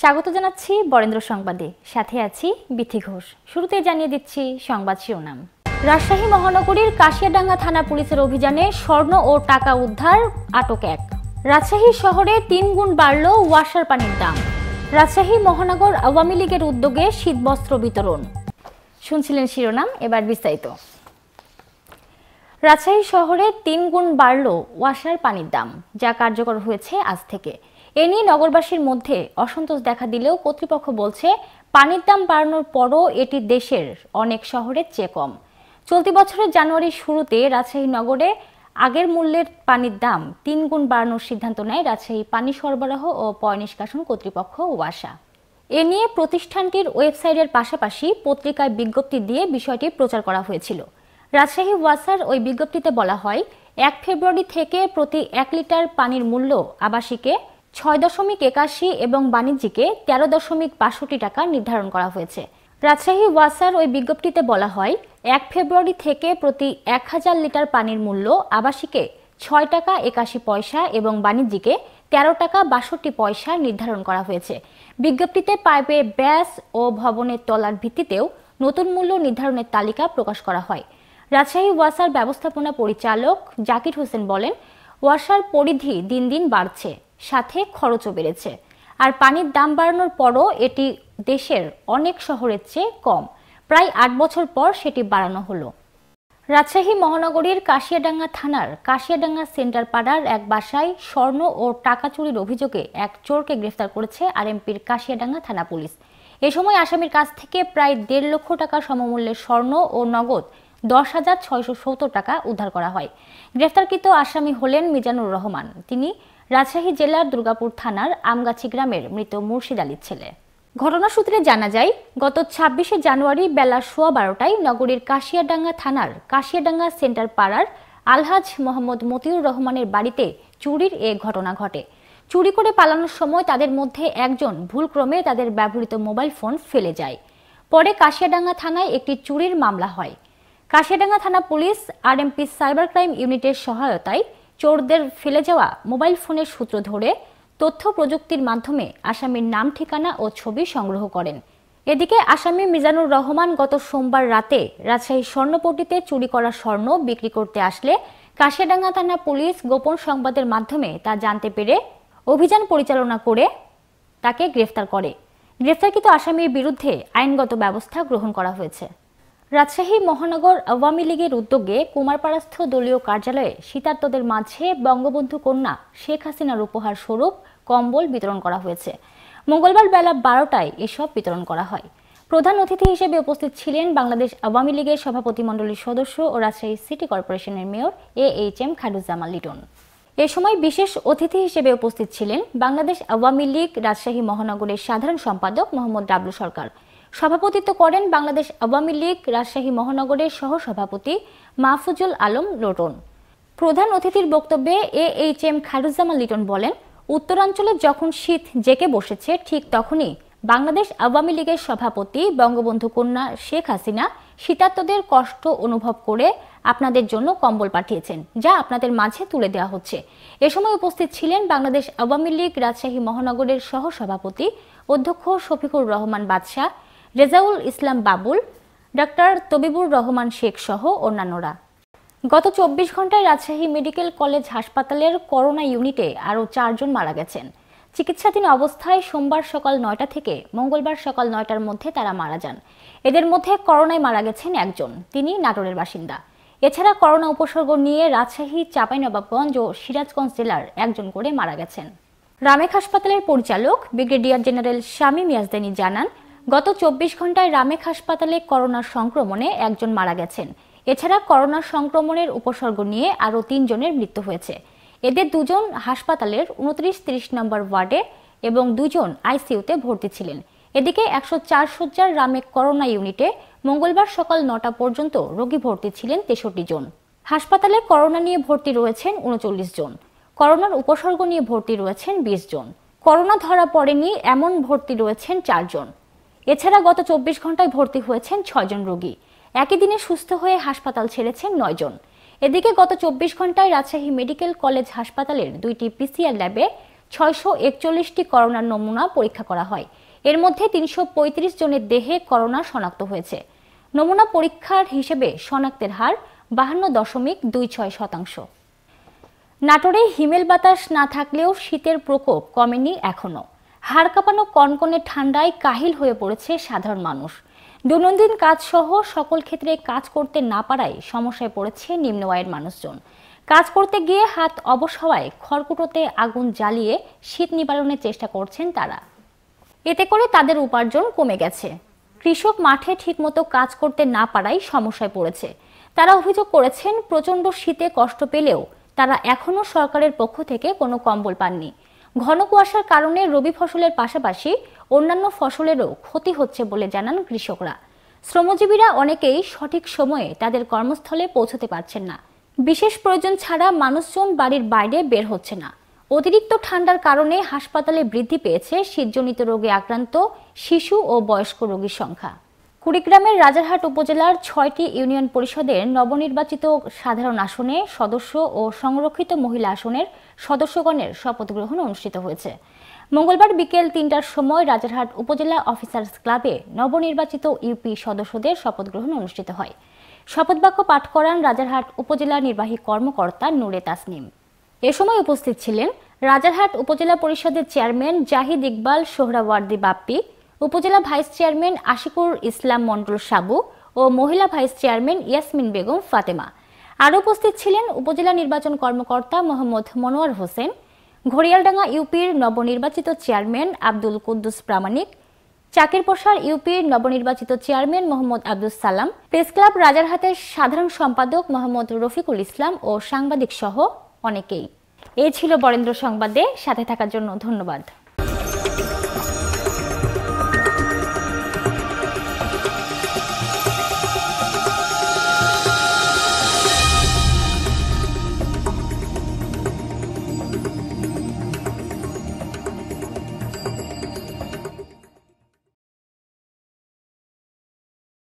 স্বাগত জানাচ্ছি বরেন্দ্র সংবাদে সাথে আছি বিথি ঘোষ শুরুতে জানিয়ে দিচ্ছি সংবাদ শিরোনাম রাজশাহী মহানগরীর কাশিয়াডাঙ্গা থানা পুলিশের অভিযানে স্বর্ণ ও টাকা উদ্ধার আটক এক রাজশাহী শহরে তিন গুণ বাড়ল ওয়াশার পানির দাম রাজশাহী মহানগর আওয়ামী লীগের উদ্যোগে শীতবস্ত্র বিতরণ শুনছিলেন শিরোনাম এবার বিস্তারিত রাজশাহী শহরে তিন গুণ বাড়ল ওয়াশার পানির দাম যা কার্যকর হয়েছে আজ থেকে এ নিয়ে নগরবাসীর মধ্যে অসন্তোষ দেখা দিলেও কর্তৃপক্ষ বলছে পানির দাম বাড়ানোর পরও এটি দেশের অনেক শহরের চেয়ে কম চলতি বছরের জানুয়ারির শুরুতে রাজশাহী নগরে আগের মূল্যের পানির দাম তিন গুণ বাড়ানোর সিদ্ধান্ত নেয় রাজশাহী পানি সরবরাহ ও পয় নিষ্কাশন কর্তৃপক্ষ ওয়াসা এ নিয়ে প্রতিষ্ঠানটির ওয়েবসাইটের পাশাপাশি পত্রিকায় বিজ্ঞপ্তি দিয়ে বিষয়টি প্রচার করা হয়েছিল রাজশাহী ওয়াসার ওই বিজ্ঞপ্তিতে বলা হয় এক ফেব্রুয়ারি থেকে প্রতি এক লিটার পানির মূল্য আবাসিকে ছয় দশমিক একাশি এবং বাণিজ্যিকে তেরো দশমিক বাষট্টি টাকা নির্ধারণ করা হয়েছে রাজশাহী ওয়াসার ওই বিজ্ঞপ্তিতে বলা হয় এক ফেব্রুয়ারি থেকে প্রতি এক হাজার লিটার পানির মূল্য আবাসিকে ছয় টাকা একাশি পয়সা এবং বাণিজ্যিকে তেরো টাকা বাষট্টি পয়সা নির্ধারণ করা হয়েছে বিজ্ঞপ্তিতে পাইপে ব্যাস ও ভবনের তলার ভিত্তিতেও নতুন মূল্য নির্ধারণের তালিকা প্রকাশ করা হয় রাজশাহী ওয়াসার ব্যবস্থাপনা পরিচালক জাকির হোসেন বলেন ওয়াসার পরিধি দিন দিন বাড়ছে সাথে খরচও বেড়েছে আর পানির দাম বাড়ানোর পরও এটি দেশের অনেক শহরের চেয়ে কম প্রায় আট বছর পর সেটি বাড়ানো হলো রাজশাহী মহানগরীর কাশিয়াডাঙ্গা থানার কাশিয়াডাঙ্গা সেন্টার পাড়ার এক বাসায় স্বর্ণ ও টাকা চুরির অভিযোগে এক চোরকে গ্রেফতার করেছে আরএমপির কাশিয়াডাঙ্গা থানা পুলিশ এ সময় আসামির কাছ থেকে প্রায় দেড় লক্ষ টাকা সমমূল্যের স্বর্ণ ও নগদ দশ হাজার ছয়শো সত্তর টাকা উদ্ধার করা হয় গ্রেফতারকৃত আসামি হলেন মিজানুর রহমান তিনি রাজশাহী জেলার দুর্গাপুর থানার আমগাছি গ্রামের মৃত মুর্শিদ আলীর ছেলে ঘটনা সূত্রে জানা যায় গত ছাব্বিশে জানুয়ারি বেলা সোয়া বারোটায় নগরীর কাশিয়াডাঙ্গা থানার কাশিয়াডাঙ্গা সেন্টার পাড়ার আলহাজ মোহাম্মদ মতিউর রহমানের বাড়িতে চুরির এ ঘটনা ঘটে চুরি করে পালানোর সময় তাদের মধ্যে একজন ভুলক্রমে তাদের ব্যবহৃত মোবাইল ফোন ফেলে যায় পরে কাশিয়াডাঙ্গা থানায় একটি চুরির মামলা হয় কাশিয়াডাঙ্গা থানা পুলিশ আরএমপি সাইবার ক্রাইম ইউনিটের সহায়তায় চোরদের ফেলে যাওয়া মোবাইল ফোনের সূত্র ধরে তথ্য প্রযুক্তির মাধ্যমে আসামির নাম ঠিকানা ও ছবি সংগ্রহ করেন এদিকে আসামি মিজানুর রহমান গত সোমবার রাতে রাজশাহী স্বর্ণপটিতে চুরি করা স্বর্ণ বিক্রি করতে আসলে কাশিয়াডাঙ্গা থানা পুলিশ গোপন সংবাদের মাধ্যমে তা জানতে পেরে অভিযান পরিচালনা করে তাকে গ্রেফতার করে গ্রেফতারকৃত আসামির বিরুদ্ধে আইনগত ব্যবস্থা গ্রহণ করা হয়েছে রাজশাহী মহানগর আওয়ামী লীগের উদ্যোগে কুমারপাড়াস্থ দলীয় কার্যালয়ে শীতার্তদের মাঝে বঙ্গবন্ধু কন্যা শেখ হাসিনার উপহার স্বরূপ কম্বল বিতরণ করা হয়েছে মঙ্গলবার বেলা বারোটায় এসব বিতরণ করা হয় প্রধান অতিথি হিসেবে উপস্থিত ছিলেন বাংলাদেশ আওয়ামী লীগের সভাপতিমণ্ডলীর সদস্য ও রাজশাহী সিটি কর্পোরেশনের mayor A H M Kharuzzaman Liton এ সময় বিশেষ অতিথি হিসেবে উপস্থিত ছিলেন বাংলাদেশ আওয়ামী লীগ রাজশাহী মহানগরের সাধারণ সম্পাদক মোহাম্মদ ডাবলু সরকার সভাপতিত্ব করেন বাংলাদেশ আওয়ামী লীগ রাজশাহী মহানগরের সহসভাপতি মাহফুজুল আলম লোটন প্রধান অতিথির বক্তব্যে A H M Khairuzzaman Liton বলেন উত্তরাঞ্চলে যখন শীত জেকে বসেছে ঠিক তখনই বাংলাদেশ আওয়ামী লীগের সভাপতি বঙ্গবন্ধু কন্যা শেখ হাসিনা শীতার্তদের কষ্ট অনুভব করে আপনাদের জন্য কম্বল পাঠিয়েছেন যা আপনাদের মাঝে তুলে দেওয়া হচ্ছে এ সময় উপস্থিত ছিলেন বাংলাদেশ আওয়ামী লীগ রাজশাহী মহানগরের সহসভাপতি অধ্যক্ষ শফিকুর রহমান বাদশাহ রেজাউল ইসলাম বাবুল ডাক্তার তবিবুর রহমান শেখ সহ অন্যান্যরা গত চব্বিশ ঘন্টায় রাজশাহী মেডিকেল কলেজ হাসপাতালের করোনা ইউনিটে আরও চারজন মারা গেছেন চিকিৎসাধীন অবস্থায় সোমবার সকাল নয়টা থেকে মঙ্গলবার সকাল নয়টার মধ্যে তারা মারা যান এদের মধ্যে করোনায় মারা গেছেন একজন তিনি নাটোরের বাসিন্দা এছাড়া করোনা উপসর্গ নিয়ে রাজশাহী চাঁপাইনবাবগঞ্জ ও সিরাজগঞ্জ জেলার একজন করে মারা গেছেন রামেক হাসপাতালের পরিচালক ব্রিগেডিয়ার জেনারেল শামীম ইয়াজদানি জানান গত চব্বিশ ঘন্টায় রামেক হাসপাতালে করোনা সংক্রমণে একজন মারা গেছেন এছাড়া করোনা সংক্রমণের উপসর্গ নিয়ে আরও তিনজনের মৃত্যু হয়েছে এদের দুজন হাসপাতালের উনত্রিশ তিরিশ নম্বর ওয়ার্ডে এবং দুজন আইসিইউতে ভর্তি ছিলেন এদিকে একশো চার সজ্জার রামেক করোনা ইউনিটে মঙ্গলবার সকাল নটা পর্যন্ত রোগী ভর্তি ছিলেন তেষট্টি জন হাসপাতালে করোনা নিয়ে ভর্তি রয়েছেন উনচল্লিশ জন করোনার উপসর্গ নিয়ে ভর্তি রয়েছেন বিশ জন করোনা ধরা পড়েনি এমন ভর্তি রয়েছেন চারজন এছাড়া গত চব্বিশ ঘন্টায় ভর্তি হয়েছেন ছয়জন রোগী একই দিনে সুস্থ হয়ে হাসপাতাল ছেড়েছেন নয়জন এদিকে গত চব্বিশ ঘন্টায় রাজশাহী মেডিকেল কলেজ হাসপাতালের দুইটি পিসিআর ল্যাবে ছয়শো একচল্লিশটি করোনার নমুনা পরীক্ষা করা হয় এর মধ্যে তিনশো পঁয়ত্রিশ জনের দেহে করোনা শনাক্ত হয়েছে নমুনা পরীক্ষার হিসেবে শনাক্তের হার বাহান্ন দশমিক দুই ছয় শতাংশ নাটোরে হিমেল বাতাস না থাকলেও শীতের প্রকোপ কমেনি এখনও হাড় কাঁপানো কনকনে ঠান্ডায় কাহিল হয়ে পড়েছে সাধারণ মানুষ দৈনন্দিন কাজসহ সকল ক্ষেত্রে কাজ করতে না পারায় সমস্যায় পড়েছে নিম্ন আয়ের মানুষজন কাজ করতে গিয়ে হাত অবশ হওয়ায় খড়কুটোতে আগুন জ্বালিয়ে শীত নিবারণের চেষ্টা করছেন তারা এতে করে তাদের উপার্জন কমে গেছে কৃষক মাঠে ঠিকমতো কাজ করতে না পারায় সমস্যায় পড়েছে তারা অভিযোগ করেছেন প্রচণ্ড শীতে কষ্ট পেলেও তারা এখনও সরকারের পক্ষ থেকে কোনো কম্বল পাননি ঘন কুয়াশার কারণে রবি ফসলের পাশাপাশি অন্যান্য ফসলেরও ক্ষতি হচ্ছে বলে জানান কৃষকরা শ্রমজীবীরা অনেকেই সঠিক সময়ে তাদের কর্মস্থলে পৌঁছতে পারছেন না বিশেষ প্রয়োজন ছাড়া মানুষজন বাড়ির বাইরে বের হচ্ছে না অতিরিক্ত ঠান্ডার কারণে হাসপাতালে বৃদ্ধি পেয়েছে শীতজনিত রোগে আক্রান্ত শিশু ও বয়স্ক রোগীর সংখ্যা কুড়িগ্রামের রাজারহাট উপজেলার ছয়টি ইউনিয়ন পরিষদের নবনির্বাচিত সাধারণ আসনে সদস্য ও সংরক্ষিত মহিলা আসনের সদস্যগণের শপথ গ্রহণ অনুষ্ঠিত হয়েছে মঙ্গলবার বিকেল তিনটার সময় রাজারহাট উপজেলা অফিসার্স ক্লাবে নবনির্বাচিত ইউপি সদস্যদের শপথ গ্রহণ অনুষ্ঠিত হয় শপথবাক্য পাঠ করান রাজারহাট উপজেলা নির্বাহী কর্মকর্তা নুরে তাসনিম এ সময় উপস্থিত ছিলেন রাজারহাট উপজেলা পরিষদের চেয়ারম্যান জাহিদ ইকবাল সোহরাওয়ার্দি বাপ্পি উপজেলা ভাইস চেয়ারম্যান আশিকুর ইসলাম মন্ডল সাবু ও মহিলা ভাইস চেয়ারম্যান ইয়াসমিন বেগম ফাতেমা আরও উপস্থিত ছিলেন উপজেলা নির্বাচন কর্মকর্তা মোহাম্মদ মনোয়ার হোসেন ঘড়িয়ালডাঙ্গা ইউপির নবনির্বাচিত চেয়ারম্যান আব্দুল কুদ্দুস প্রামাণিক চাকিরপোষার ইউপির নবনির্বাচিত চেয়ারম্যান মোহাম্মদ আব্দুল সালাম প্রেস ক্লাব রাজারহাটের সাধারণ সম্পাদক মোহাম্মদ রফিকুল ইসলাম ও সাংবাদিক সহ অনেকেই এ ছিল বরেন্দ্র সংবাদে সাথে থাকার জন্য ধন্যবাদ